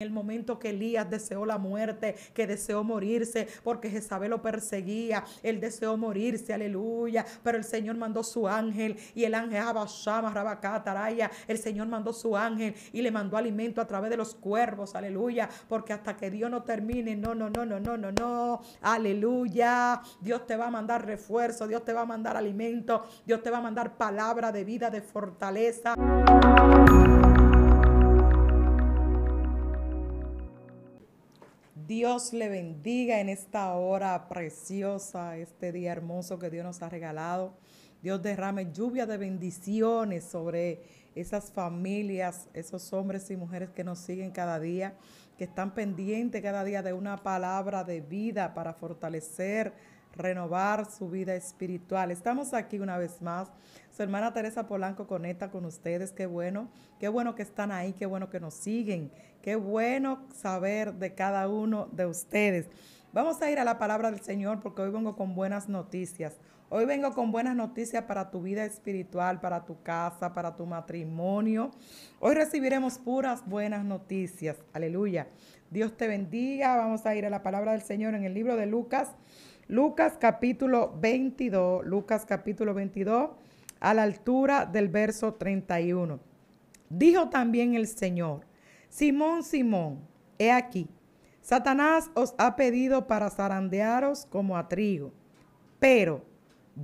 En el momento que Elías deseó la muerte, que deseó morirse, porque Jezabel lo perseguía, él deseó morirse, aleluya. Pero el Señor mandó su ángel y el ángel Abashama, Taraya. el Señor mandó su ángel y le mandó alimento a través de los cuervos, aleluya. Porque hasta que Dios no termine, no, no, no, no, no, no, no, aleluya. Dios te va a mandar refuerzo, Dios te va a mandar alimento, Dios te va a mandar palabra de vida, de fortaleza. Dios le bendiga en esta hora preciosa, este día hermoso que Dios nos ha regalado. Dios derrame lluvia de bendiciones sobre esas familias, esos hombres y mujeres que nos siguen cada día, que están pendientes cada día de una palabra de vida para fortalecer renovar su vida espiritual. Estamos aquí una vez más. Su hermana Teresa Polanco conecta con ustedes. Qué bueno, qué bueno que están ahí, qué bueno que nos siguen. Qué bueno saber de cada uno de ustedes. Vamos a ir a la palabra del Señor porque hoy vengo con buenas noticias. Hoy vengo con buenas noticias para tu vida espiritual, para tu casa, para tu matrimonio. Hoy recibiremos puras buenas noticias. Aleluya. Dios te bendiga. Vamos a ir a la palabra del Señor en el libro de Lucas Lucas capítulo 22, Lucas capítulo 22, a la altura del verso 31. Dijo también el Señor, Simón, Simón, he aquí, Satanás os ha pedido para zarandearos como a trigo, pero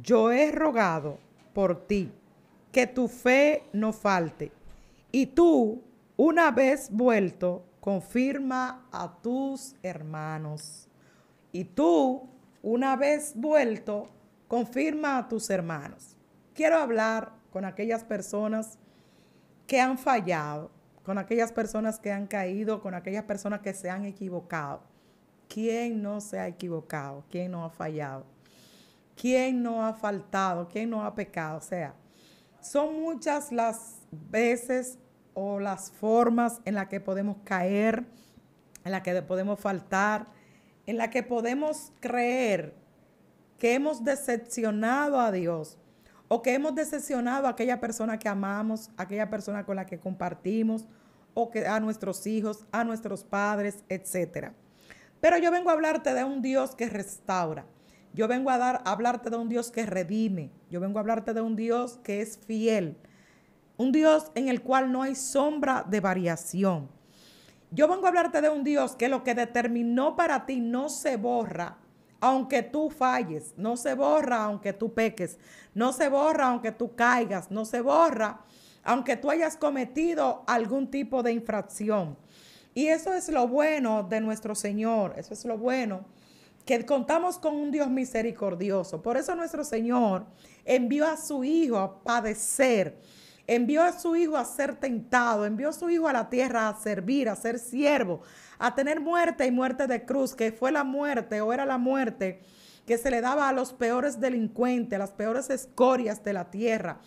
yo he rogado por ti, que tu fe no falte, y tú, una vez vuelto, confirma a tus hermanos. Y tú, una vez vuelto, confirma a tus hermanos. Quiero hablar con aquellas personas que han fallado, con aquellas personas que han caído, con aquellas personas que se han equivocado. ¿Quién no se ha equivocado? ¿Quién no ha fallado? ¿Quién no ha faltado? ¿Quién no ha pecado? O sea, son muchas las veces o las formas en las que podemos caer, en las que podemos faltar, en la que podemos creer que hemos decepcionado a Dios o que hemos decepcionado a aquella persona que amamos, aquella persona con la que compartimos, o que a nuestros hijos, a nuestros padres, etc. Pero yo vengo a hablarte de un Dios que restaura. Yo vengo a, dar, a hablarte de un Dios que redime. Yo vengo a hablarte de un Dios que es fiel. Un Dios en el cual no hay sombra de variación. Yo vengo a hablarte de un Dios que lo que determinó para ti no se borra, aunque tú falles, no se borra aunque tú peques, no se borra aunque tú caigas, no se borra aunque tú hayas cometido algún tipo de infracción. Y eso es lo bueno de nuestro Señor, eso es lo bueno, que contamos con un Dios misericordioso. Por eso nuestro Señor envió a su Hijo a padecer envió a su hijo a ser tentado, envió a su hijo a la tierra a servir, a ser siervo, a tener muerte y muerte de cruz, que fue la muerte o era la muerte que se le daba a los peores delincuentes, a las peores escorias de la tierra.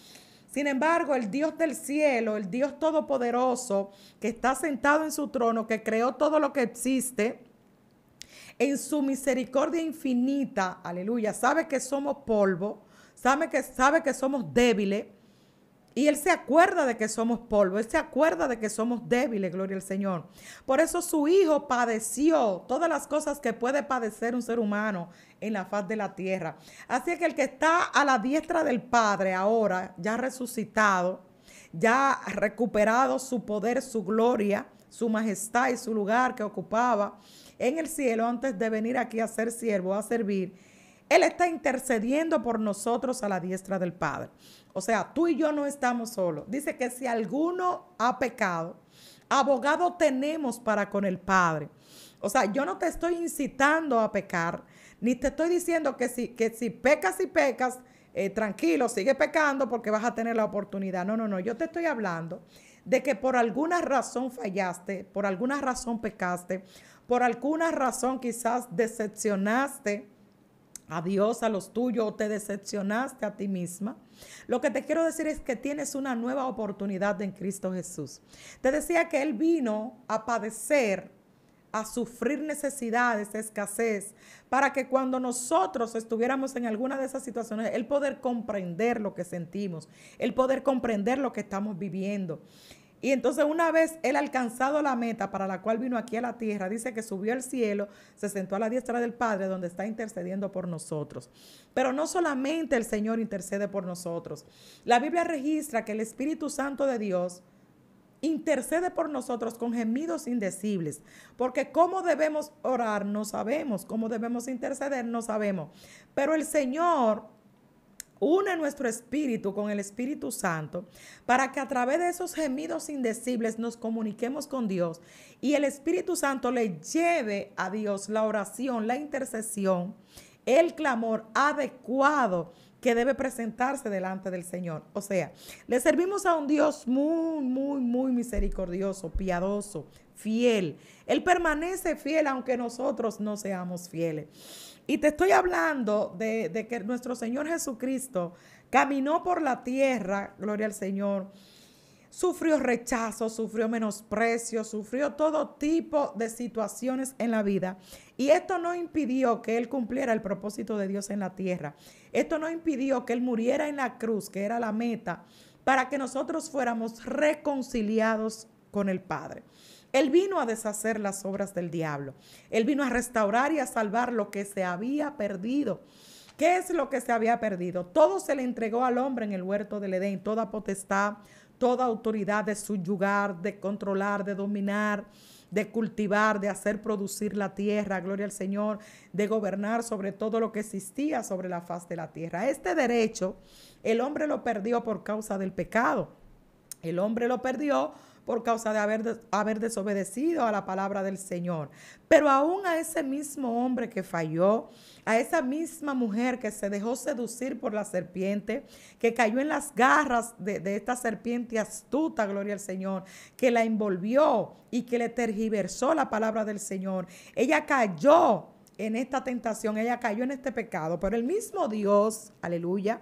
Sin embargo, el Dios del cielo, el Dios todopoderoso, que está sentado en su trono, que creó todo lo que existe, en su misericordia infinita, aleluya, sabe que somos polvo, sabe que, sabe que somos débiles, y Él se acuerda de que somos polvo, Él se acuerda de que somos débiles, gloria al Señor. Por eso su Hijo padeció todas las cosas que puede padecer un ser humano en la faz de la tierra. Así que el que está a la diestra del Padre ahora, ya resucitado, ya recuperado su poder, su gloria, su majestad y su lugar que ocupaba en el cielo antes de venir aquí a ser siervo, a servir él está intercediendo por nosotros a la diestra del Padre. O sea, tú y yo no estamos solos. Dice que si alguno ha pecado, abogado tenemos para con el Padre. O sea, yo no te estoy incitando a pecar, ni te estoy diciendo que si, que si pecas y pecas, eh, tranquilo, sigue pecando porque vas a tener la oportunidad. No, no, no, yo te estoy hablando de que por alguna razón fallaste, por alguna razón pecaste, por alguna razón quizás decepcionaste Adiós a los tuyos, o te decepcionaste a ti misma, lo que te quiero decir es que tienes una nueva oportunidad en Cristo Jesús. Te decía que Él vino a padecer, a sufrir necesidades, escasez, para que cuando nosotros estuviéramos en alguna de esas situaciones, Él poder comprender lo que sentimos, el poder comprender lo que estamos viviendo. Y entonces una vez él alcanzado la meta para la cual vino aquí a la tierra, dice que subió al cielo, se sentó a la diestra del Padre donde está intercediendo por nosotros. Pero no solamente el Señor intercede por nosotros. La Biblia registra que el Espíritu Santo de Dios intercede por nosotros con gemidos indecibles, porque cómo debemos orar no sabemos, cómo debemos interceder no sabemos. Pero el Señor une nuestro espíritu con el Espíritu Santo para que a través de esos gemidos indecibles nos comuniquemos con Dios y el Espíritu Santo le lleve a Dios la oración, la intercesión, el clamor adecuado que debe presentarse delante del Señor. O sea, le servimos a un Dios muy, muy, muy misericordioso, piadoso, fiel. Él permanece fiel aunque nosotros no seamos fieles. Y te estoy hablando de, que nuestro Señor Jesucristo caminó por la tierra, gloria al Señor, sufrió rechazo, sufrió menosprecio, sufrió todo tipo de situaciones en la vida. Y esto no impidió que él cumpliera el propósito de Dios en la tierra. Esto no impidió que él muriera en la cruz, que era la meta, para que nosotros fuéramos reconciliados con el Padre. Él vino a deshacer las obras del diablo. Él vino a restaurar y a salvar lo que se había perdido. ¿Qué es lo que se había perdido? Todo se le entregó al hombre en el huerto del Edén, toda potestad, toda autoridad de subyugar, de controlar, de dominar, de cultivar, de hacer producir la tierra, gloria al Señor, de gobernar sobre todo lo que existía sobre la faz de la tierra. Este derecho el hombre lo perdió por causa del pecado. El hombre lo perdió por causa de haber, haber desobedecido a la palabra del Señor. Pero aún a ese mismo hombre que falló, a esa misma mujer que se dejó seducir por la serpiente, que cayó en las garras de, de esta serpiente astuta, gloria al Señor, que la envolvió y que le tergiversó la palabra del Señor. Ella cayó en esta tentación, ella cayó en este pecado, pero el mismo Dios, aleluya,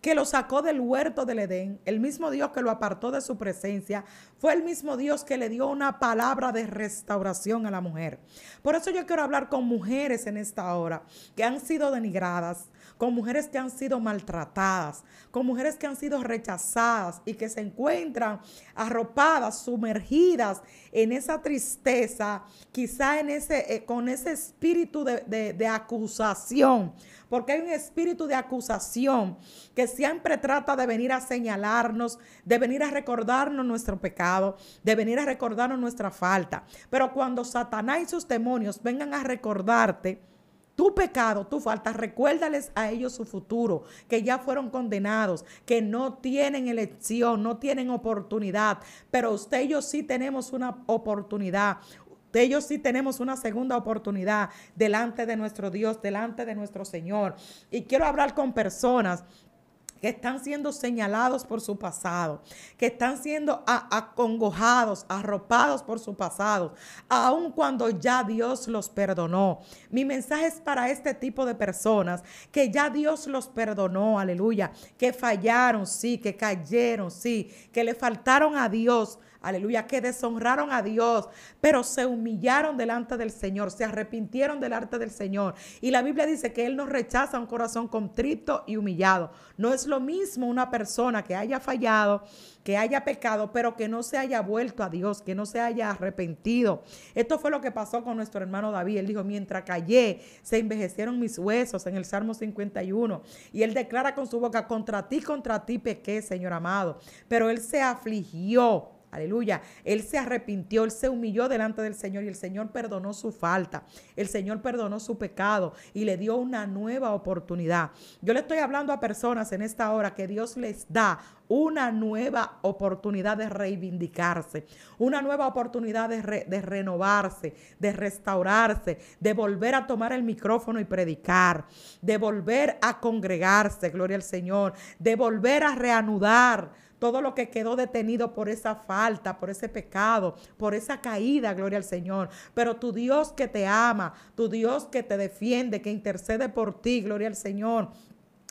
que lo sacó del huerto del Edén, el mismo Dios que lo apartó de su presencia, fue el mismo Dios que le dio una palabra de restauración a la mujer. Por eso yo quiero hablar con mujeres en esta hora que han sido denigradas, con mujeres que han sido maltratadas, con mujeres que han sido rechazadas y que se encuentran arropadas, sumergidas en esa tristeza, quizá en ese, eh, con ese espíritu de acusación porque hay un espíritu de acusación que siempre trata de venir a señalarnos, de venir a recordarnos nuestro pecado, de venir a recordarnos nuestra falta. Pero cuando Satanás y sus demonios vengan a recordarte, tu pecado, tu falta, recuérdales a ellos su futuro, que ya fueron condenados, que no tienen elección, no tienen oportunidad, pero usted y yo sí tenemos una oportunidad, ellos sí tenemos una segunda oportunidad delante de nuestro Dios, delante de nuestro Señor. Y quiero hablar con personas que están siendo señalados por su pasado, que están siendo acongojados, arropados por su pasado, aun cuando ya Dios los perdonó. Mi mensaje es para este tipo de personas que ya Dios los perdonó, aleluya, que fallaron, sí, que cayeron, sí, que le faltaron a Dios, aleluya, que deshonraron a Dios, pero se humillaron delante del Señor, se arrepintieron delante del Señor. Y la Biblia dice que Él nos rechaza un corazón contrito y humillado. No es lo mismo una persona que haya fallado, que haya pecado, pero que no se haya vuelto a Dios, que no se haya arrepentido. Esto fue lo que pasó con nuestro hermano David. Él dijo, mientras callé, se envejecieron mis huesos en el Salmo 51. Y él declara con su boca, contra ti, contra ti pequé, Señor amado. Pero él se afligió Aleluya. Él se arrepintió, él se humilló delante del Señor y el Señor perdonó su falta. El Señor perdonó su pecado y le dio una nueva oportunidad. Yo le estoy hablando a personas en esta hora que Dios les da una nueva oportunidad de reivindicarse, una nueva oportunidad de, renovarse, de restaurarse, de volver a tomar el micrófono y predicar, de volver a congregarse, gloria al Señor, de volver a reanudar todo lo que quedó detenido por esa falta, por ese pecado, por esa caída, gloria al Señor. Pero tu Dios que te ama, tu Dios que te defiende, que intercede por ti, gloria al Señor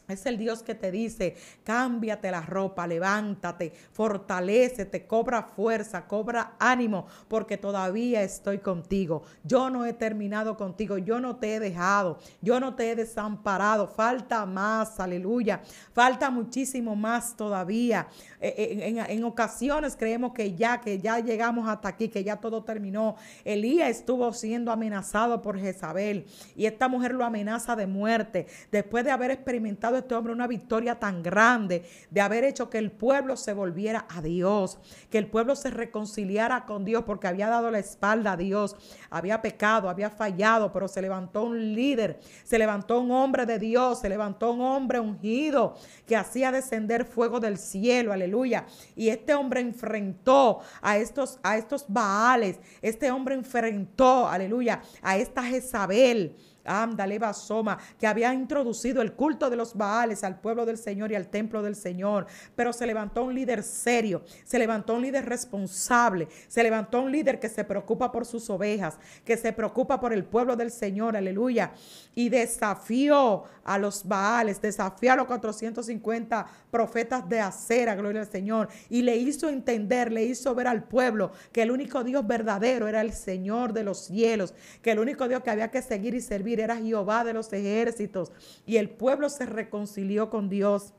es el Dios que te dice, cámbiate la ropa, levántate, fortalecete, cobra fuerza, cobra ánimo, porque todavía estoy contigo. Yo no he terminado contigo, yo no te he dejado, yo no te he desamparado. Falta más, aleluya. Falta muchísimo más todavía. Eh, eh, en, ocasiones creemos que ya, que ya llegamos hasta aquí, que ya todo terminó. Elías estuvo siendo amenazado por Jezabel y esta mujer lo amenaza de muerte después de haber experimentado este hombre una victoria tan grande, de haber hecho que el pueblo se volviera a Dios, que el pueblo se reconciliara con Dios porque había dado la espalda a Dios, había pecado, había fallado, pero se levantó un líder, se levantó un hombre de Dios, se levantó un hombre ungido que hacía descender fuego del cielo, aleluya. Y este hombre enfrentó a estos, a estos Baales, este hombre enfrentó, aleluya, a esta Jezabel. Amdaleba Soma, que había introducido el culto de los Baales al pueblo del Señor y al templo del Señor. Pero se levantó un líder serio, se levantó un líder responsable, se levantó un líder que se preocupa por sus ovejas, que se preocupa por el pueblo del Señor, aleluya. Y desafió a los Baales, desafió a los 450 profetas de acera, gloria al Señor. Y le hizo entender, le hizo ver al pueblo que el único Dios verdadero era el Señor de los cielos, que el único Dios que había que seguir y servir era Jehová de los ejércitos. Y el pueblo se reconcilió con Dios.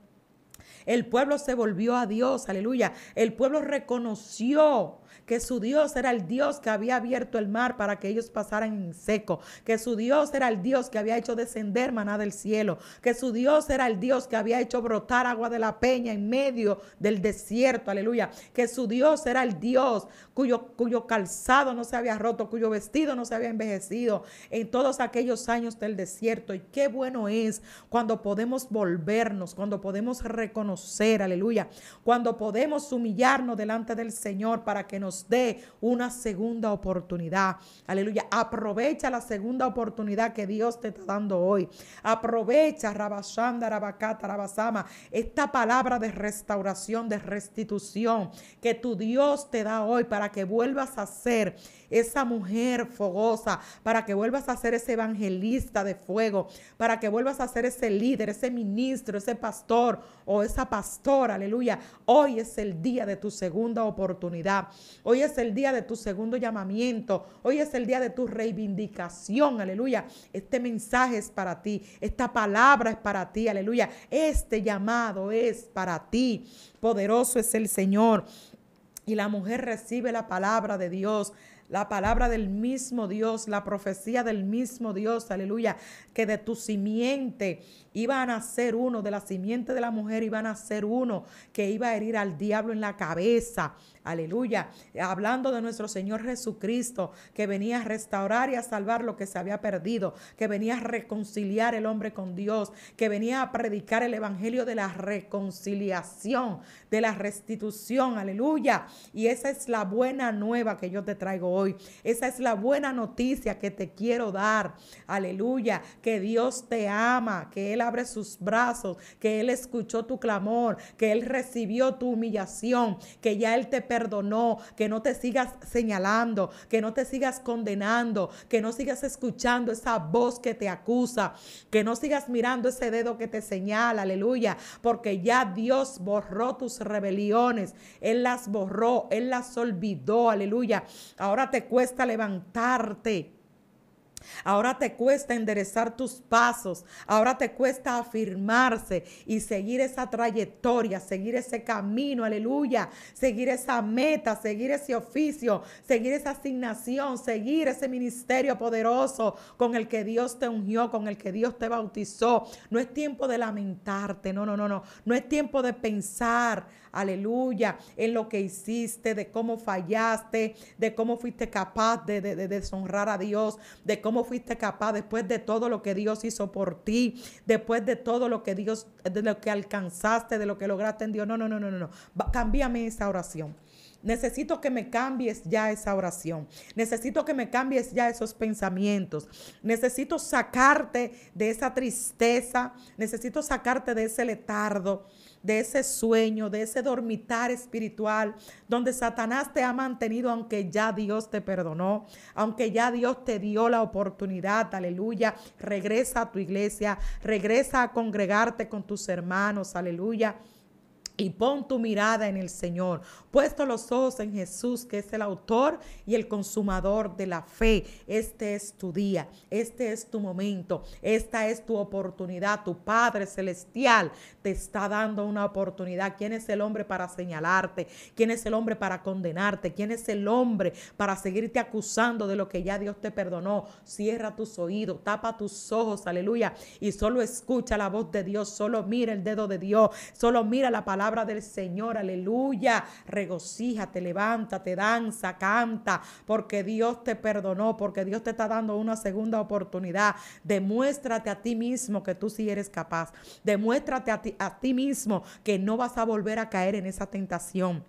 El pueblo se volvió a Dios, aleluya. El pueblo reconoció que su Dios era el Dios que había abierto el mar para que ellos pasaran en seco, que su Dios era el Dios que había hecho descender maná del cielo, que su Dios era el Dios que había hecho brotar agua de la peña en medio del desierto, aleluya, que su Dios era el Dios cuyo, cuyo calzado no se había roto, cuyo vestido no se había envejecido en todos aquellos años del desierto. Y qué bueno es cuando podemos volvernos, cuando podemos reconocer, aleluya, cuando podemos humillarnos delante del Señor para que nos dé una segunda oportunidad. Aleluya. Aprovecha la segunda oportunidad que Dios te está dando hoy. Aprovecha, Rabashanda, Rabakata, Rabasama, esta palabra de restauración, de restitución que tu Dios te da hoy para que vuelvas a ser esa mujer fogosa, para que vuelvas a ser ese evangelista de fuego, para que vuelvas a ser ese líder, ese ministro, ese pastor o esa pastora. Aleluya. Hoy es el día de tu segunda oportunidad. Hoy es el día de tu segundo llamamiento. Hoy es el día de tu reivindicación. Aleluya. Este mensaje es para ti. Esta palabra es para ti. Aleluya. Este llamado es para ti. Poderoso es el Señor. Y la mujer recibe la palabra de Dios la palabra del mismo Dios, la profecía del mismo Dios, aleluya, que de tu simiente iba a nacer uno, de la simiente de la mujer iba a nacer uno que iba a herir al diablo en la cabeza aleluya, hablando de nuestro Señor Jesucristo, que venía a restaurar y a salvar lo que se había perdido, que venía a reconciliar el hombre con Dios, que venía a predicar el Evangelio de la reconciliación, de la restitución, aleluya. Y esa es la buena nueva que yo te traigo hoy, esa es la buena noticia que te quiero dar, aleluya, que Dios te ama, que Él abre sus brazos, que Él escuchó tu clamor, que Él recibió tu humillación, que ya Él te perdonó perdonó, que no te sigas señalando, que no te sigas condenando, que no sigas escuchando esa voz que te acusa, que no sigas mirando ese dedo que te señala, aleluya, porque ya Dios borró tus rebeliones, Él las borró, Él las olvidó, aleluya. Ahora te cuesta levantarte. Ahora te cuesta enderezar tus pasos, ahora te cuesta afirmarse y seguir esa trayectoria, seguir ese camino, aleluya, seguir esa meta, seguir ese oficio, seguir esa asignación, seguir ese ministerio poderoso con el que Dios te ungió, con el que Dios te bautizó. No es tiempo de lamentarte, no, no, no, no, no es tiempo de pensar aleluya, en lo que hiciste, de cómo fallaste, de cómo fuiste capaz de, deshonrar a Dios, de cómo fuiste capaz después de todo lo que Dios hizo por ti, después de todo lo que Dios, de lo que alcanzaste, de lo que lograste en Dios. No, no, no, no, no. Cámbiame esa oración. Necesito que me cambies ya esa oración. Necesito que me cambies ya esos pensamientos. Necesito sacarte de esa tristeza. Necesito sacarte de ese letardo de ese sueño, de ese dormitar espiritual, donde Satanás te ha mantenido aunque ya Dios te perdonó, aunque ya Dios te dio la oportunidad, aleluya, regresa a tu iglesia, regresa a congregarte con tus hermanos, aleluya y pon tu mirada en el Señor puesto los ojos en Jesús, que es el autor y el consumador de la fe. Este es tu día, este es tu momento, esta es tu oportunidad. Tu Padre Celestial te está dando una oportunidad. ¿Quién es el hombre para señalarte? ¿Quién es el hombre para condenarte? ¿Quién es el hombre para seguirte acusando de lo que ya Dios te perdonó? Cierra tus oídos, tapa tus ojos, aleluya, y solo escucha la voz de Dios, solo mira el dedo de Dios, solo mira la palabra del Señor, aleluya te levanta, te danza, canta, porque Dios te perdonó, porque Dios te está dando una segunda oportunidad. Demuéstrate a ti mismo que tú sí eres capaz. Demuéstrate a ti, a ti mismo que no vas a volver a caer en esa tentación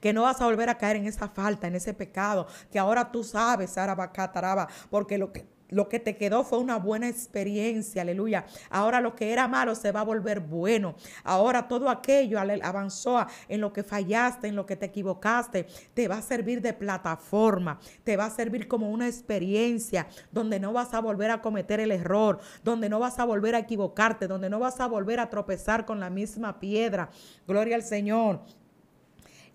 que no vas a volver a caer en esa falta, en ese pecado, que ahora tú sabes, Sara Bacataraba, porque lo que lo que te quedó fue una buena experiencia, aleluya. Ahora lo que era malo se va a volver bueno. Ahora todo aquello avanzó en lo que fallaste, en lo que te equivocaste, te va a servir de plataforma, te va a servir como una experiencia donde no vas a volver a cometer el error, donde no vas a volver a equivocarte, donde no vas a volver a tropezar con la misma piedra. Gloria al Señor.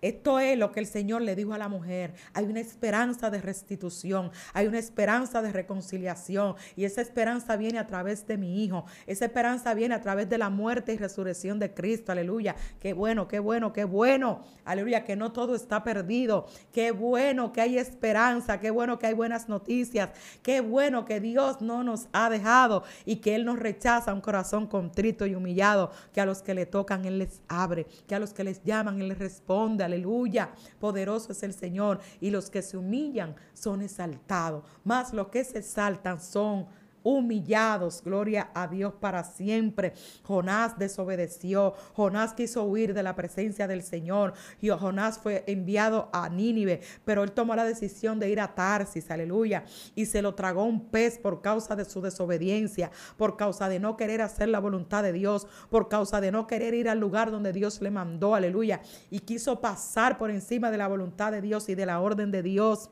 Esto es lo que el Señor le dijo a la mujer. Hay una esperanza de restitución, hay una esperanza de reconciliación y esa esperanza viene a través de mi hijo. Esa esperanza viene a través de la muerte y resurrección de Cristo. Aleluya. Qué bueno, qué bueno, qué bueno. Aleluya, que no todo está perdido. Qué bueno que hay esperanza, qué bueno que hay buenas noticias. Qué bueno que Dios no nos ha dejado y que Él nos rechaza un corazón contrito y humillado, que a los que le tocan Él les abre, que a los que les llaman Él les responde aleluya. Poderoso es el Señor y los que se humillan son exaltados, más los que se exaltan son humillados. Gloria a Dios para siempre. Jonás desobedeció. Jonás quiso huir de la presencia del Señor. Y Jonás fue enviado a Nínive, pero él tomó la decisión de ir a Tarsis, aleluya, y se lo tragó un pez por causa de su desobediencia, por causa de no querer hacer la voluntad de Dios, por causa de no querer ir al lugar donde Dios le mandó, aleluya, y quiso pasar por encima de la voluntad de Dios y de la orden de Dios.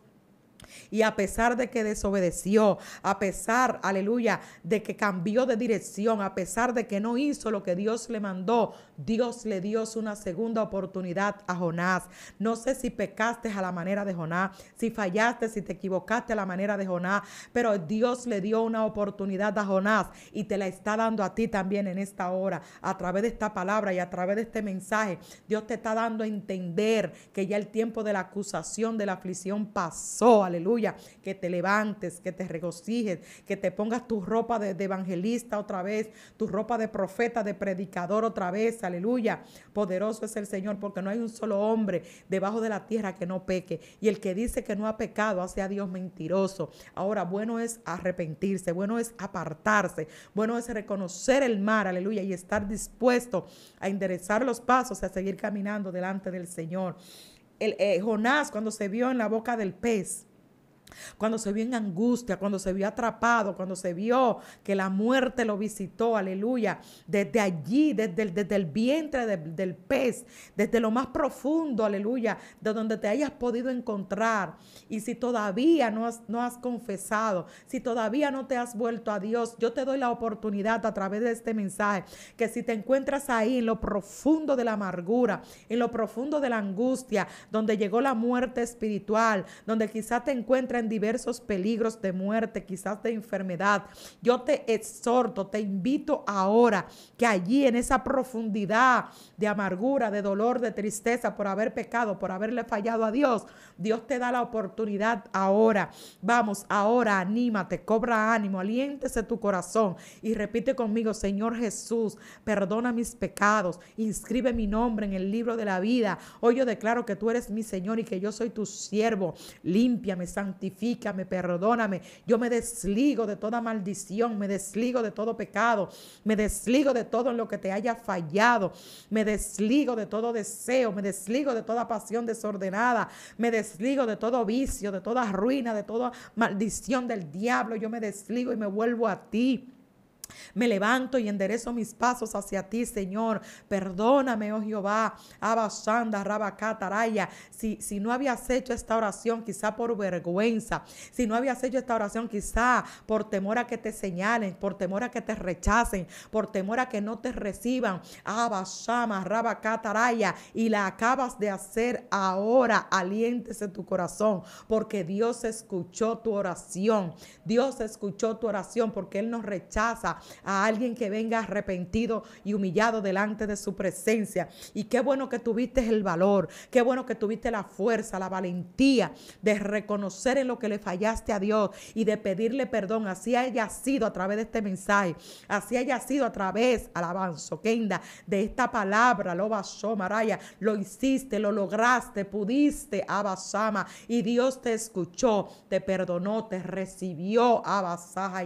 Y a pesar de que desobedeció, a pesar, aleluya, de que cambió de dirección, a pesar de que no hizo lo que Dios le mandó, Dios le dio una segunda oportunidad a Jonás. No sé si pecaste a la manera de Jonás, si fallaste, si te equivocaste a la manera de Jonás, pero Dios le dio una oportunidad a Jonás y te la está dando a ti también en esta hora, a través de esta palabra y a través de este mensaje. Dios te está dando a entender que ya el tiempo de la acusación, de la aflicción pasó, aleluya, que te levantes, que te regocijes, que te pongas tu ropa de, evangelista otra vez, tu ropa de profeta, de predicador otra vez, aleluya. Poderoso es el Señor, porque no hay un solo hombre debajo de la tierra que no peque. Y el que dice que no ha pecado hace a Dios mentiroso. Ahora, bueno es arrepentirse, bueno es apartarse, bueno es reconocer el mar, aleluya, y estar dispuesto a enderezar los pasos, a seguir caminando delante del Señor. El, eh, Jonás, cuando se vio en la boca del pez, cuando se vio en angustia, cuando se vio atrapado, cuando se vio que la muerte lo visitó, aleluya, desde allí, desde el, desde el vientre del pez, desde lo más profundo, aleluya, de donde te hayas podido encontrar. Y si todavía no has, confesado, si todavía no te has vuelto a Dios, yo te doy la oportunidad a través de este mensaje, que si te encuentras ahí en lo profundo de la amargura, en lo profundo de la angustia, donde llegó la muerte espiritual, donde quizá te encuentres en diversos peligros de muerte, quizás de enfermedad. Yo te exhorto, te invito ahora que allí en esa profundidad de amargura, de dolor, de tristeza por haber pecado, por haberle fallado a Dios, Dios te da la oportunidad ahora. Vamos, ahora anímate, cobra ánimo, aliéntese tu corazón y repite conmigo, Señor Jesús, perdona mis pecados, inscribe mi nombre en el libro de la vida. Hoy yo declaro que tú eres mi Señor y que yo soy tu siervo. Límpiame, santificame santifícame, perdóname. Yo me desligo de toda maldición, me desligo de todo pecado, me desligo de todo en lo que te haya fallado, me desligo de todo deseo, me desligo de toda pasión desordenada, me desligo de todo vicio, de toda ruina, de toda maldición del diablo. Yo me desligo y me vuelvo a ti. Me levanto y enderezo mis pasos hacia ti, Señor. Perdóname, oh Jehová. Abasanda, Rabba Si, si no habías hecho esta oración, quizá por vergüenza. Si no habías hecho esta oración, quizá por temor a que te señalen, por temor a que te rechacen, por temor a que no te reciban. Abasama, cataraya Y la acabas de hacer ahora. Aliéntese tu corazón, porque Dios escuchó tu oración. Dios escuchó tu oración porque Él nos rechaza a alguien que venga arrepentido y humillado delante de su presencia. Y qué bueno que tuviste el valor, qué bueno que tuviste la fuerza, la valentía de reconocer en lo que le fallaste a Dios y de pedirle perdón. Así haya sido a través de este mensaje, así haya sido a través, alabanzo, Kenda, de esta palabra, lo basó, Maraya, lo hiciste, lo lograste, pudiste, Abasama, y Dios te escuchó, te perdonó, te recibió, Abasaja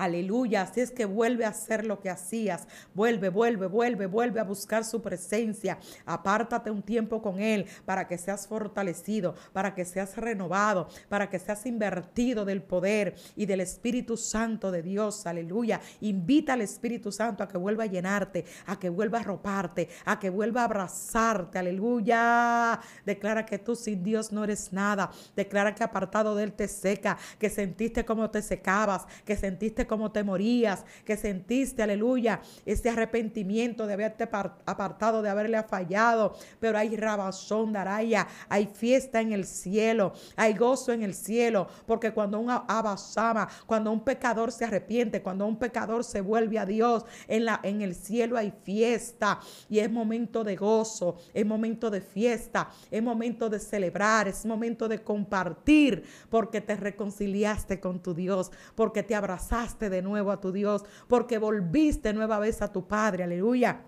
Aleluya, así es que vuelve a hacer lo que hacías. Vuelve, vuelve, vuelve, vuelve a buscar su presencia. Apártate un tiempo con Él para que seas fortalecido, para que seas renovado, para que seas invertido del poder y del Espíritu Santo de Dios. Aleluya. Invita al Espíritu Santo a que vuelva a llenarte, a que vuelva a roparte, a que vuelva a abrazarte. Aleluya. Declara que tú sin Dios no eres nada. Declara que apartado de Él te seca, que sentiste como te secabas, que sentiste como te morías, que sentiste, aleluya, ese arrepentimiento de haberte apartado, de haberle fallado. Pero hay rabazón, daraya, hay fiesta en el cielo, hay gozo en el cielo, porque cuando un abasama, cuando un pecador se arrepiente, cuando un pecador se vuelve a Dios, en, la, en el cielo hay fiesta y es momento de gozo, es momento de fiesta, es momento de celebrar, es momento de compartir, porque te reconciliaste con tu Dios, porque te abrazaste de nuevo a tu Dios, porque volviste nueva vez a tu Padre, aleluya.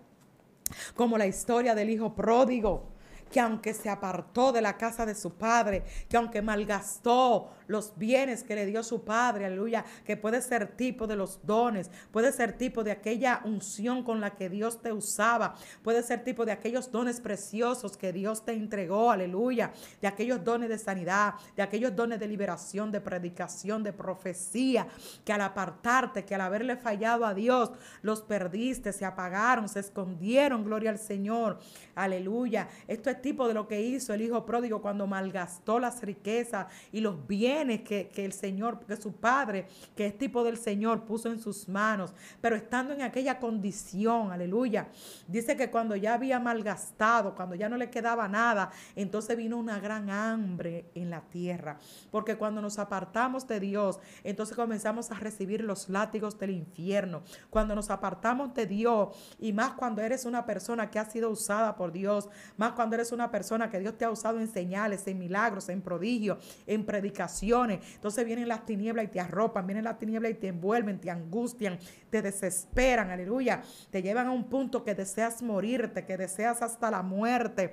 Como la historia del Hijo Pródigo, que aunque se apartó de la casa de su Padre, que aunque malgastó, los bienes que le dio su padre, aleluya, que puede ser tipo de los dones, puede ser tipo de aquella unción con la que Dios te usaba, puede ser tipo de aquellos dones preciosos que Dios te entregó, aleluya, de aquellos dones de sanidad, de aquellos dones de liberación, de predicación, de profecía, que al apartarte, que al haberle fallado a Dios, los perdiste, se apagaron, se escondieron, gloria al Señor, aleluya. Esto es tipo de lo que hizo el Hijo Pródigo cuando malgastó las riquezas y los bienes que, el Señor, que su Padre, que es este tipo del Señor, puso en sus manos, pero estando en aquella condición, aleluya, dice que cuando ya había malgastado, cuando ya no le quedaba nada, entonces vino una gran hambre en la tierra, porque cuando nos apartamos de Dios, entonces comenzamos a recibir los látigos del infierno, cuando nos apartamos de Dios, y más cuando eres una persona que ha sido usada por Dios, más cuando eres una persona que Dios te ha usado en señales, en milagros, en prodigio, en predicación, entonces vienen las tinieblas y te arropan, vienen las tinieblas y te envuelven, te angustian, te desesperan, aleluya. Te llevan a un punto que deseas morirte, que deseas hasta la muerte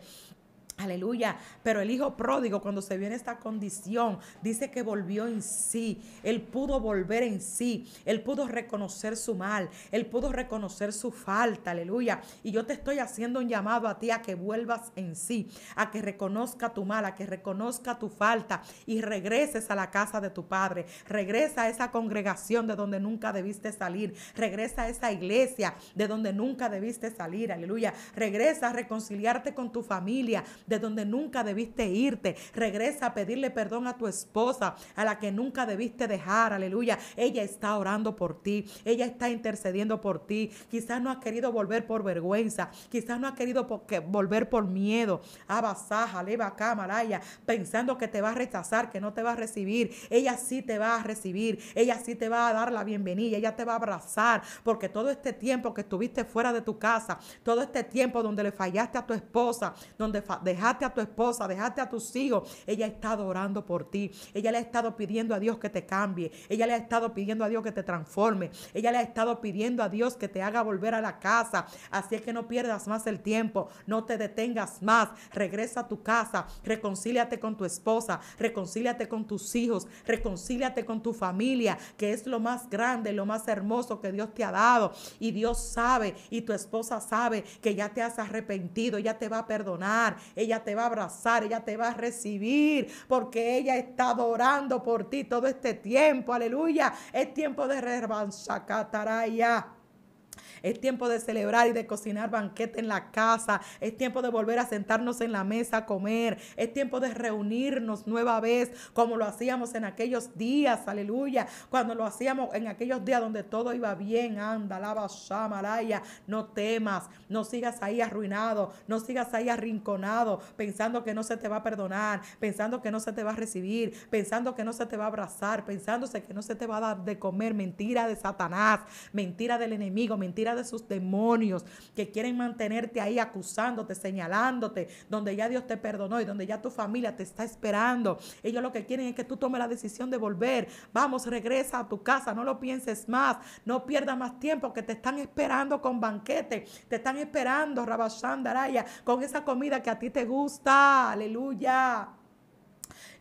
Aleluya. Pero el hijo pródigo, cuando se vio en esta condición, dice que volvió en sí. Él pudo volver en sí. Él pudo reconocer su mal. Él pudo reconocer su falta. Aleluya. Y yo te estoy haciendo un llamado a ti a que vuelvas en sí. A que reconozca tu mal. A que reconozca tu falta. Y regreses a la casa de tu padre. Regresa a esa congregación de donde nunca debiste salir. Regresa a esa iglesia de donde nunca debiste salir. Aleluya. Regresa a reconciliarte con tu familia de donde nunca debiste irte. Regresa a pedirle perdón a tu esposa, a la que nunca debiste dejar. Aleluya. Ella está orando por ti. Ella está intercediendo por ti. Quizás no ha querido volver por vergüenza. Quizás no ha querido volver por miedo. Abasaja, leva acá, malaya, pensando que te va a rechazar, que no te va a recibir. Ella sí te va a recibir. Ella sí te va a dar la bienvenida. Ella te va a abrazar. Porque todo este tiempo que estuviste fuera de tu casa, todo este tiempo donde le fallaste a tu esposa, donde dejaste a tu esposa, dejaste a tus hijos, ella ha estado orando por ti. Ella le ha estado pidiendo a Dios que te cambie. Ella le ha estado pidiendo a Dios que te transforme. Ella le ha estado pidiendo a Dios que te haga volver a la casa. Así es que no pierdas más el tiempo, no te detengas más. Regresa a tu casa, reconcíliate con tu esposa, reconcíliate con tus hijos, reconcíliate con tu familia, que es lo más grande, lo más hermoso que Dios te ha dado. Y Dios sabe, y tu esposa sabe que ya te has arrepentido, ya te va a perdonar. Ella ella te va a abrazar, ella te va a recibir, porque ella está adorando por ti todo este tiempo. Aleluya. Es tiempo de cataraya. Es tiempo de celebrar y de cocinar banquete en la casa. Es tiempo de volver a sentarnos en la mesa a comer. Es tiempo de reunirnos nueva vez como lo hacíamos en aquellos días. Aleluya. Cuando lo hacíamos en aquellos días donde todo iba bien. Anda, lava, shamalaya. No temas. No sigas ahí arruinado. No sigas ahí arrinconado pensando que no se te va a perdonar. Pensando que no se te va a recibir. Pensando que no se te va a abrazar. pensando que no se te va a dar de comer. Mentira de Satanás. Mentira del enemigo mentira de sus demonios que quieren mantenerte ahí acusándote, señalándote, donde ya Dios te perdonó y donde ya tu familia te está esperando. Ellos lo que quieren es que tú tomes la decisión de volver. Vamos, regresa a tu casa, no lo pienses más, no pierdas más tiempo que te están esperando con banquete, te están esperando, Daraya, con esa comida que a ti te gusta. Aleluya.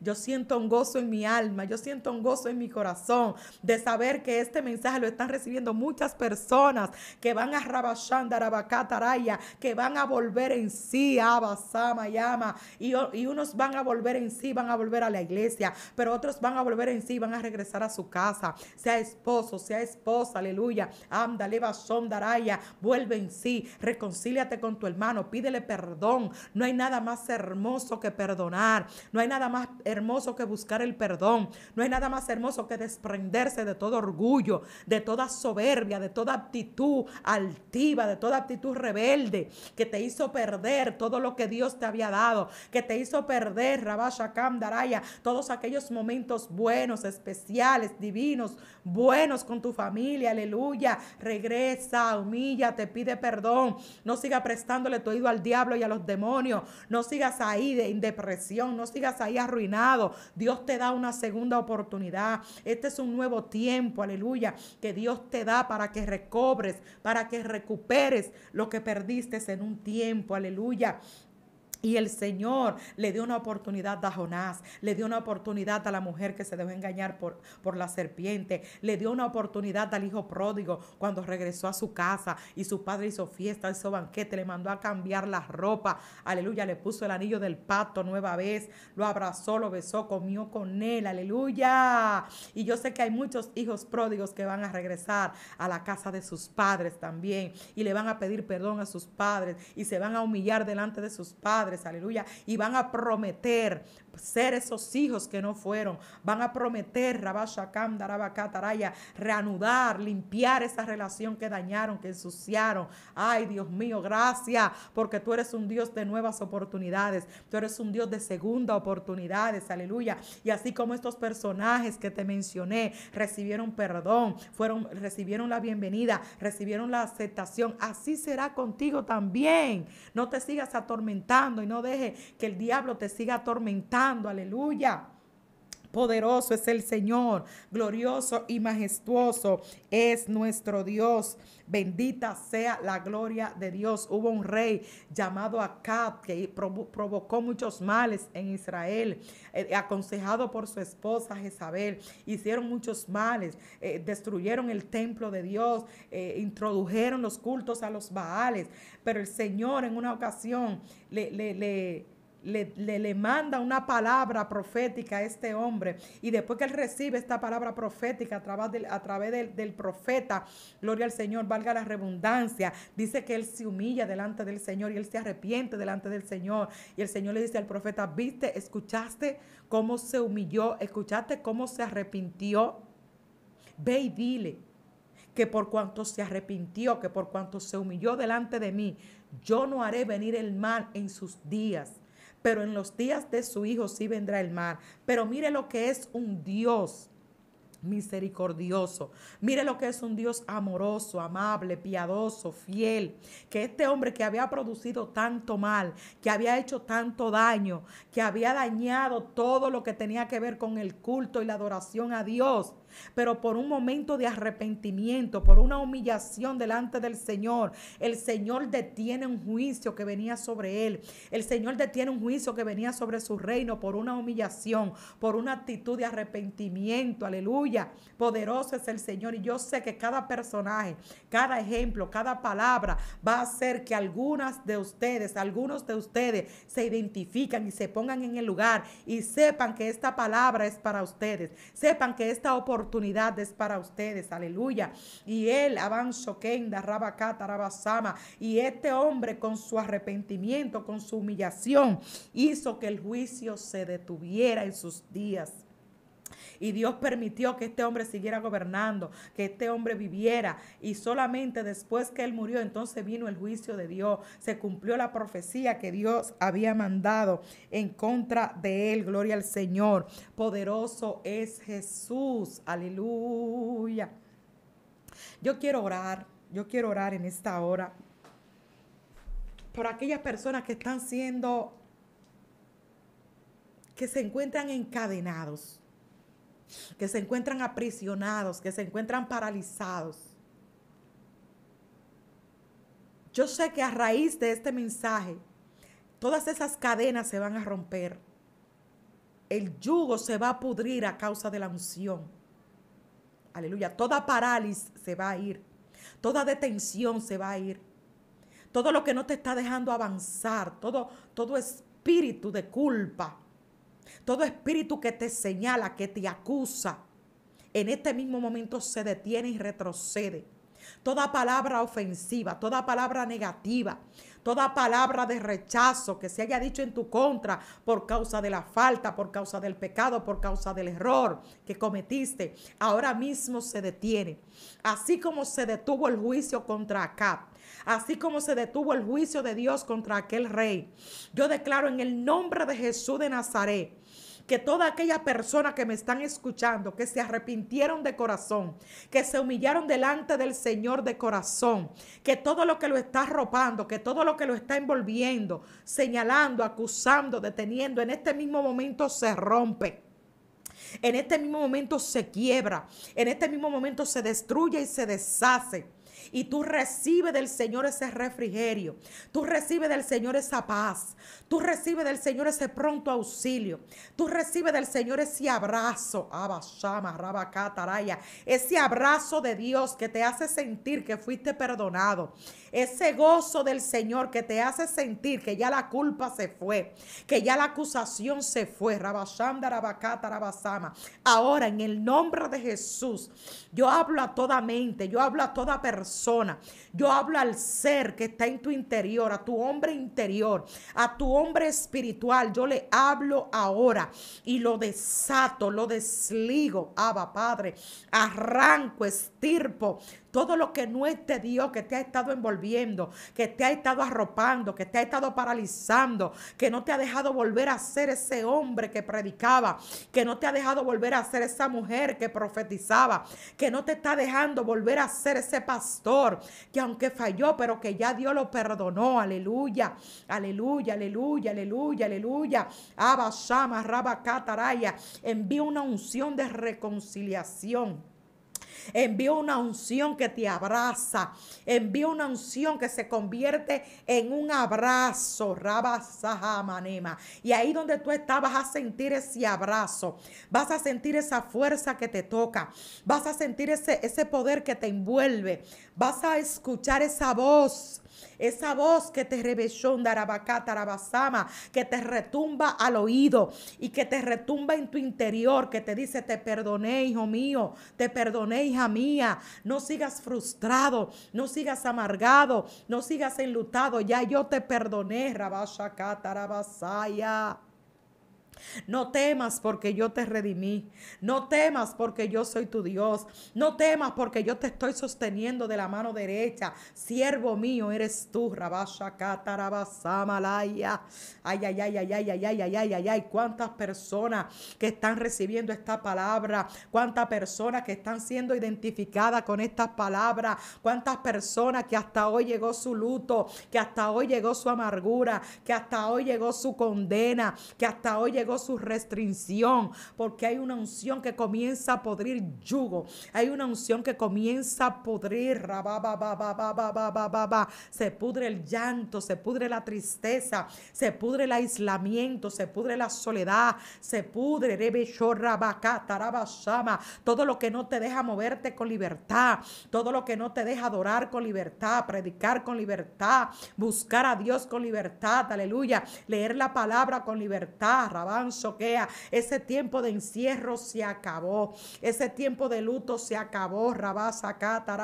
Yo siento un gozo en mi alma, yo siento un gozo en mi corazón de saber que este mensaje lo están recibiendo muchas personas que van a Rabashanda, Taraya, que van a volver en sí, Abasama, Yama, y, y unos van a volver en sí, van a volver a la iglesia, pero otros van a volver en sí, van a regresar a su casa, sea esposo, sea esposa, aleluya, ándale, Bashon, Daraya, vuelve en sí, reconcíliate con tu hermano, pídele perdón, no hay nada más hermoso que perdonar, no hay nada más hermoso que buscar el perdón, no hay nada más hermoso que desprenderse de todo orgullo, de toda soberbia, de toda actitud altiva, de toda actitud rebelde que te hizo perder todo lo que Dios te había dado, que te hizo perder, Rabashakam, Daraya, todos aquellos momentos buenos, especiales, divinos, buenos con tu familia, aleluya, regresa, humilla, te pide perdón, no siga prestándole tu oído al diablo y a los demonios, no sigas ahí de, indepresión, depresión, no sigas ahí arruinado Dios te da una segunda oportunidad. Este es un nuevo tiempo, aleluya, que Dios te da para que recobres, para que recuperes lo que perdiste en un tiempo, aleluya. Y el Señor le dio una oportunidad a Jonás, le dio una oportunidad a la mujer que se dejó engañar por, por la serpiente, le dio una oportunidad al hijo pródigo cuando regresó a su casa y su padre hizo fiesta, hizo banquete, le mandó a cambiar la ropa, aleluya, le puso el anillo del pato nueva vez, lo abrazó, lo besó, comió con él, aleluya. Y yo sé que hay muchos hijos pródigos que van a regresar a la casa de sus padres también y le van a pedir perdón a sus padres y se van a humillar delante de sus padres aleluya, y van a prometer, ser esos hijos que no fueron. Van a prometer, Rabashakam, reanudar, limpiar esa relación que dañaron, que ensuciaron. Ay, Dios mío, gracias, porque tú eres un Dios de nuevas oportunidades. Tú eres un Dios de segunda oportunidades. Aleluya. Y así como estos personajes que te mencioné recibieron perdón, fueron, recibieron la bienvenida, recibieron la aceptación, así será contigo también. No te sigas atormentando y no deje que el diablo te siga atormentando aleluya. Poderoso es el Señor, glorioso y majestuoso es nuestro Dios. Bendita sea la gloria de Dios. Hubo un rey llamado Acab que provocó muchos males en Israel, eh, aconsejado por su esposa Jezabel. Hicieron muchos males, eh, destruyeron el templo de Dios, eh, introdujeron los cultos a los Baales. Pero el Señor en una ocasión le, le le, le, manda una palabra profética a este hombre y después que él recibe esta palabra profética a través, del, a través del profeta, gloria al Señor, valga la redundancia, dice que él se humilla delante del Señor y él se arrepiente delante del Señor y el Señor le dice al profeta, viste, escuchaste cómo se humilló, escuchaste cómo se arrepintió, ve y dile que por cuanto se arrepintió, que por cuanto se humilló delante de mí, yo no haré venir el mal en sus días pero en los días de su hijo sí vendrá el mar. Pero mire lo que es un Dios misericordioso. Mire lo que es un Dios amoroso, amable, piadoso, fiel. Que este hombre que había producido tanto mal, que había hecho tanto daño, que había dañado todo lo que tenía que ver con el culto y la adoración a Dios, pero por un momento de arrepentimiento, por una humillación delante del Señor, el Señor detiene un juicio que venía sobre él. El Señor detiene un juicio que venía sobre su reino por una humillación, por una actitud de arrepentimiento. Aleluya. Poderoso es el Señor. Y yo sé que cada personaje, cada ejemplo, cada palabra va a hacer que algunas de ustedes, algunos de ustedes se identifiquen y se pongan en el lugar y sepan que esta palabra es para ustedes. Sepan que esta oportunidad Oportunidades para ustedes, aleluya. Y él, avanzó, kenda, rabacata, rabasama, y este hombre con su arrepentimiento, con su humillación, hizo que el juicio se detuviera en sus días. Y Dios permitió que este hombre siguiera gobernando, que este hombre viviera. Y solamente después que él murió, entonces vino el juicio de Dios. Se cumplió la profecía que Dios había mandado en contra de él. Gloria al Señor. Poderoso es Jesús. Aleluya. Yo quiero orar. Yo quiero orar en esta hora por aquellas personas que están siendo, que se encuentran encadenados que se encuentran aprisionados, que se encuentran paralizados. Yo sé que a raíz de este mensaje, todas esas cadenas se van a romper. El yugo se va a pudrir a causa de la unción. Aleluya. Toda parálisis se va a ir. Toda detención se va a ir. Todo lo que no te está dejando avanzar, todo, todo espíritu de culpa, todo espíritu que te señala, que te acusa, en este mismo momento se detiene y retrocede. Toda palabra ofensiva, toda palabra negativa, toda palabra de rechazo que se haya dicho en tu contra por causa de la falta, por causa del pecado, por causa del error que cometiste, ahora mismo se detiene. Así como se detuvo el juicio contra Acab, así como se detuvo el juicio de Dios contra aquel rey, yo declaro en el nombre de Jesús de Nazaret, que toda aquella persona que me están escuchando, que se arrepintieron de corazón, que se humillaron delante del Señor de corazón, que todo lo que lo está arropando, que todo lo que lo está envolviendo, señalando, acusando, deteniendo, en este mismo momento se rompe. En este mismo momento se quiebra, en este mismo momento se destruye y se deshace y tú recibes del Señor ese refrigerio, tú recibes del Señor esa paz, tú recibes del Señor ese pronto auxilio, tú recibes del Señor ese abrazo, Abashama, Rabacataraya, ese abrazo de Dios que te hace sentir que fuiste perdonado, ese gozo del Señor que te hace sentir que ya la culpa se fue, que ya la acusación se fue, Rabashanda, Rabacata, Rabasama. Ahora, en el nombre de Jesús, yo hablo a toda mente, yo hablo a toda persona yo hablo al ser que está en tu interior, a tu hombre interior, a tu hombre espiritual. Yo le hablo ahora y lo desato, lo desligo. Abba, Padre, arranco, estirpo todo lo que no es de Dios, que te ha estado envolviendo, que te ha estado arropando, que te ha estado paralizando, que no te ha dejado volver a ser ese hombre que predicaba, que no te ha dejado volver a ser esa mujer que profetizaba, que no te está dejando volver a ser ese pastor que aunque falló, pero que ya Dios lo perdonó. Aleluya, aleluya, aleluya, aleluya, aleluya. Rabba Kataraya envía una unción de reconciliación Envío una unción que te abraza. envío una unción que se convierte en un abrazo. Manema. Y ahí donde tú estás vas a sentir ese abrazo. Vas a sentir esa fuerza que te toca. Vas a sentir ese, ese poder que te envuelve. Vas a escuchar esa voz esa voz que te darabacá, tarabasama, que te retumba al oído y que te retumba en tu interior, que te dice, te perdoné, hijo mío, te perdoné, hija mía, no sigas frustrado, no sigas amargado, no sigas enlutado, ya yo te perdoné, rabashaká, tarabasaya. No temas porque yo te redimí. No temas porque yo soy tu Dios. No temas porque yo te estoy sosteniendo de la mano derecha. Siervo mío eres tú, rabasha Ay, ay, ay, ay, ay, ay, ay, ay, ay, ay, ay. Cuántas personas que están recibiendo esta palabra. Cuántas personas que están siendo identificadas con estas palabras. Cuántas personas que hasta hoy llegó su luto, que hasta hoy llegó su amargura, que hasta hoy llegó su condena, que hasta hoy llegó su restricción, porque hay una unción que comienza a podrir yugo, hay una unción que comienza a podrir, se pudre el llanto, se pudre la tristeza, se pudre el aislamiento, se pudre la soledad, se pudre, todo lo que no te deja moverte con libertad, todo lo que no te deja adorar con libertad, predicar con libertad, buscar a Dios con libertad, aleluya, leer la palabra con libertad, rabá ese tiempo de encierro se acabó. Ese tiempo de luto se acabó. rabasa kata,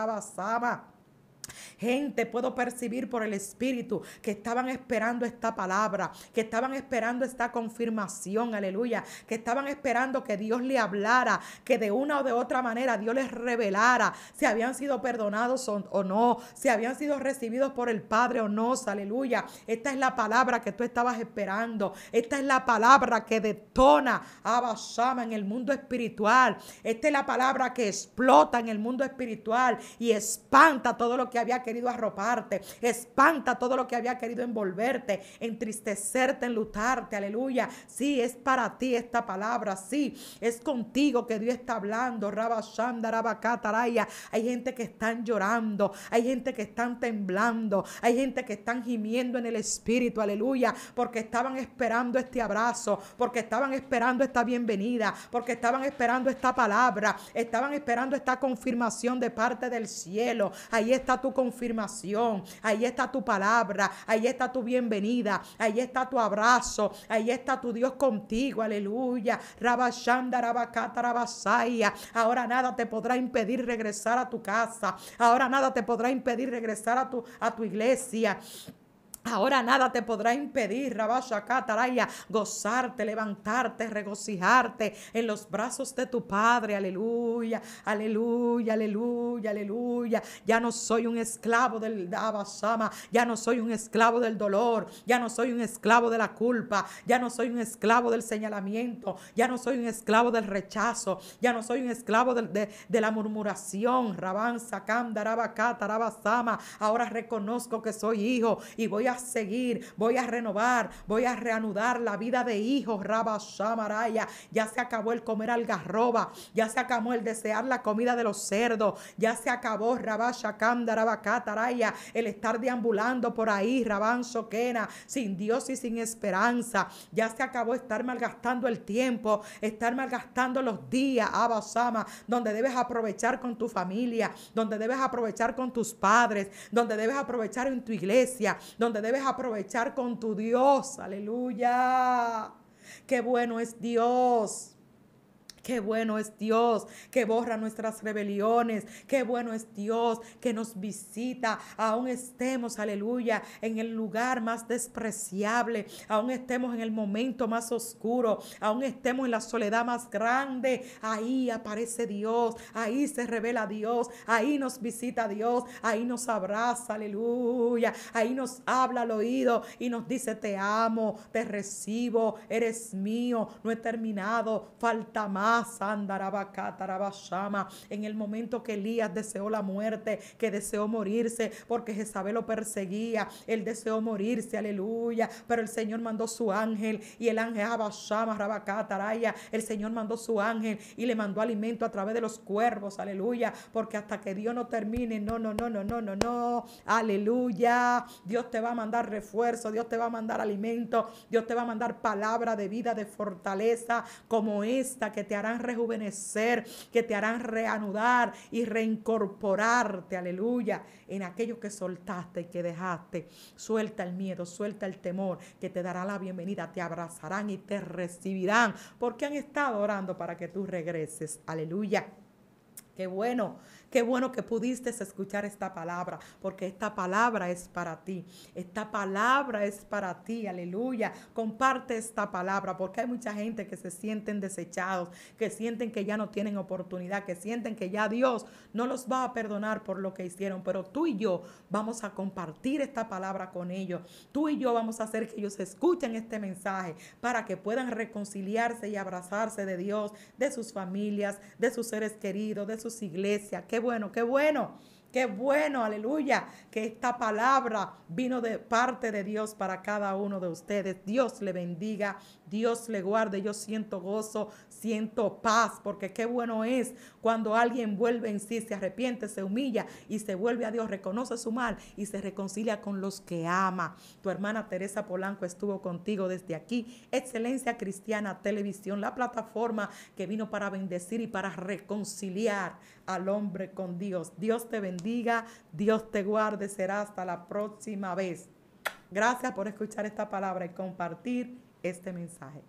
Gente, puedo percibir por el Espíritu que estaban esperando esta palabra, que estaban esperando esta confirmación, aleluya, que estaban esperando que Dios le hablara, que de una o de otra manera Dios les revelara si habían sido perdonados o no, si habían sido recibidos por el Padre o no, aleluya. Esta es la palabra que tú estabas esperando, esta es la palabra que detona Bashama en el mundo espiritual, esta es la palabra que explota en el mundo espiritual y espanta todo lo que que había querido arroparte, espanta todo lo que había querido envolverte, entristecerte, enlutarte, aleluya. Sí, es para ti esta palabra, sí, es contigo que Dios está hablando, Rabashanda, Rabacataraya. Hay gente que están llorando, hay gente que están temblando, hay gente que están gimiendo en el espíritu, aleluya, porque estaban esperando este abrazo, porque estaban esperando esta bienvenida, porque estaban esperando esta palabra, estaban esperando esta confirmación de parte del cielo. Ahí está tu confirmación, ahí está tu palabra, ahí está tu bienvenida, ahí está tu abrazo, ahí está tu Dios contigo, aleluya. Rabashanda, Ahora nada te podrá impedir regresar a tu casa, ahora nada te podrá impedir regresar a tu, a tu iglesia. Ahora nada te podrá impedir, Rabasha Cataraya, gozarte, levantarte, regocijarte en los brazos de tu Padre. Aleluya, aleluya, aleluya, aleluya. Ya no soy un esclavo del Abasama, ya no soy un esclavo del dolor, ya no soy un esclavo de la culpa, ya no soy un esclavo del señalamiento, ya no soy un esclavo del rechazo, ya no soy un esclavo de, la murmuración. Rabasa, Sakam, Ahora reconozco que soy hijo y voy a a seguir, voy a renovar, voy a reanudar la vida de hijos, Rabba Ya se acabó el comer algarroba, ya se acabó el desear la comida de los cerdos, ya se acabó, Rabashakanda Rabakataraya el estar deambulando por ahí, Rabban Soquena, sin Dios y sin esperanza. Ya se acabó estar malgastando el tiempo, estar malgastando los días, Abasama, donde debes aprovechar con tu familia, donde debes aprovechar con tus padres, donde debes aprovechar en tu iglesia, donde debes aprovechar con tu Dios. Aleluya. Qué bueno es Dios. Qué bueno es Dios que borra nuestras rebeliones. Qué bueno es Dios que nos visita. Aún estemos, aleluya, en el lugar más despreciable. Aún estemos en el momento más oscuro. Aún estemos en la soledad más grande. Ahí aparece Dios. Ahí se revela Dios. Ahí nos visita Dios. Ahí nos abraza, aleluya. Ahí nos habla al oído y nos dice, te amo, te recibo, eres mío. No he terminado. Falta más. Sandarabacatarabashama en el momento que Elías deseó la muerte, que deseó morirse, porque Jezabel lo perseguía, él deseó morirse, aleluya, pero el Señor mandó su ángel y el ángel Abashama, el Señor mandó su ángel y le mandó alimento a través de los cuervos, aleluya, porque hasta que Dios no termine, no, no, no, no, no, no, no, aleluya, Dios te va a mandar refuerzo, Dios te va a mandar alimento, Dios te va a mandar palabra de vida, de fortaleza, como esta que te ha harán rejuvenecer, que te harán reanudar y reincorporarte, aleluya, en aquellos que soltaste y que dejaste. Suelta el miedo, suelta el temor, que te dará la bienvenida, te abrazarán y te recibirán, porque han estado orando para que tú regreses, aleluya. Qué bueno Qué bueno que pudiste escuchar esta palabra, porque esta palabra es para ti. Esta palabra es para ti, aleluya. Comparte esta palabra, porque hay mucha gente que se sienten desechados, que sienten que ya no tienen oportunidad, que sienten que ya Dios no los va a perdonar por lo que hicieron. Pero tú y yo vamos a compartir esta palabra con ellos. Tú y yo vamos a hacer que ellos escuchen este mensaje para que puedan reconciliarse y abrazarse de Dios, de sus familias, de sus seres queridos, de sus iglesias bueno, qué bueno. Qué bueno, aleluya, que esta palabra vino de parte de Dios para cada uno de ustedes. Dios le bendiga, Dios le guarde. Yo siento gozo, siento paz, porque qué bueno es cuando alguien vuelve en sí, se arrepiente, se humilla y se vuelve a Dios, reconoce su mal y se reconcilia con los que ama. Tu hermana Teresa Polanco estuvo contigo desde aquí. Excelencia Cristiana Televisión, la plataforma que vino para bendecir y para reconciliar al hombre con Dios. Dios te bendiga, Dios te guarde, será hasta la próxima vez. Gracias por escuchar esta palabra y compartir este mensaje.